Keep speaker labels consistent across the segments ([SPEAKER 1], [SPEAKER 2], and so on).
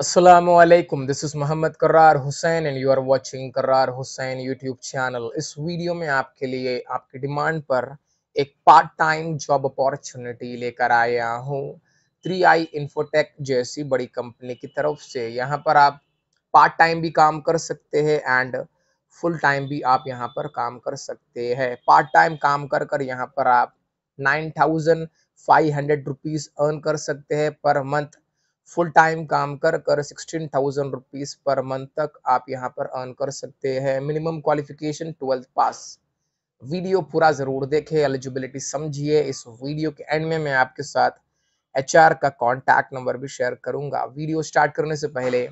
[SPEAKER 1] alaikum. This is Muhammad Karrar Hussain and you are watching Karrar Hussain YouTube channel. इस video में आपके लिए आपकी डिमांड पर एक पार्ट टाइम जॉब अपॉर्चुनिटी लेकर आया हूँ 3i आई इन्फोटेक जैसी बड़ी कंपनी की तरफ से यहाँ पर आप पार्ट टाइम भी काम कर सकते हैं एंड फुल टाइम भी आप यहाँ पर काम कर सकते हैं पार्ट टाइम काम कर कर यहाँ पर आप nine thousand five hundred rupees earn कर सकते हैं पर मंथ फुल टाइम काम कर कर sixteen thousand rupees per month तक आप यहाँ पर अर्न कर सकते हैं minimum qualification twelfth pass video पूरा ज़रूर देखें एलिजिबिलिटी समझिए इस वीडियो के एंड में मैं आपके साथ एच का कॉन्टैक्ट नंबर भी शेयर करूंगा वीडियो स्टार्ट करने से पहले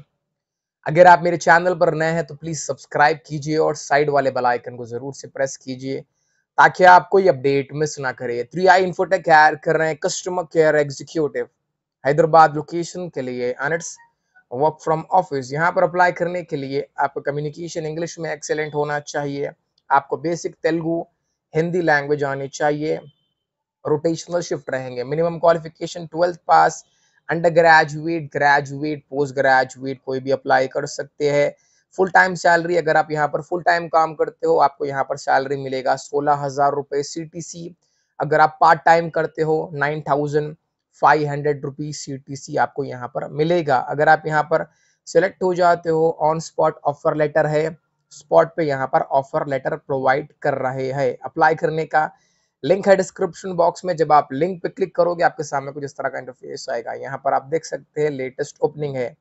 [SPEAKER 1] अगर आप मेरे चैनल पर नए हैं तो प्लीज़ सब्सक्राइब कीजिए और साइड वाले बेल आइकन को ज़रूर से प्रेस कीजिए ताकि आप कोई अपडेट मिस ना करें थ्री आई इन्फोटेक हायर कर रहे हैं customer care executive Hyderabad location के लिए एंड वर्क फ्रॉम ऑफिस यहाँ पर अप्लाई करने के लिए आपको कम्युनिकेशन इंग्लिश में एक्सेलेंट होना चाहिए आपको बेसिक तेलुगु हिंदी लैंग्वेज आनी चाहिए रोटेशनल शिफ्ट रहेंगे minimum qualification twelfth pass under graduate graduate post graduate कोई भी अप्लाई कर सकते हैं फुल टाइम सैलरी अगर आप यहाँ पर फुल टाइम काम करते हो आपको यहाँ पर सैलरी मिलेगा सोलह हजार रुपये सी अगर आप पार्ट टाइम करते हो nine thousand five hundred rupees सी आपको यहाँ पर मिलेगा अगर आप यहाँ पर सिलेक्ट हो जाते हो ऑन स्पॉट ऑफर लेटर है स्पॉट पे यहाँ पर ऑफर लेटर प्रोवाइड कर रहे हैं अप्लाई करने का लिंक है डिस्क्रिप्शन बॉक्स में जब आप लिंक पे क्लिक करोगे आपके सामने कुछ इस तरह का इंटरफेस आएगा यहाँ पर आप देख सकते हैं लेटेस्ट ओपनिंग है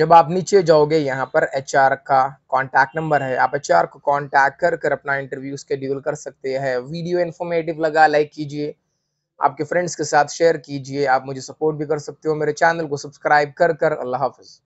[SPEAKER 1] जब आप नीचे जाओगे यहाँ पर एच का कॉन्टैक्ट नंबर है आप एच को कॉन्टैक्ट कर कर अपना इंटरव्यू स्केड्यूल कर सकते हैं वीडियो इन्फॉर्मेटिव लगा लाइक कीजिए आपके फ्रेंड्स के साथ शेयर कीजिए आप मुझे सपोर्ट भी कर सकते हो मेरे चैनल को सब्सक्राइब कर कर अल्लाह हाफिज़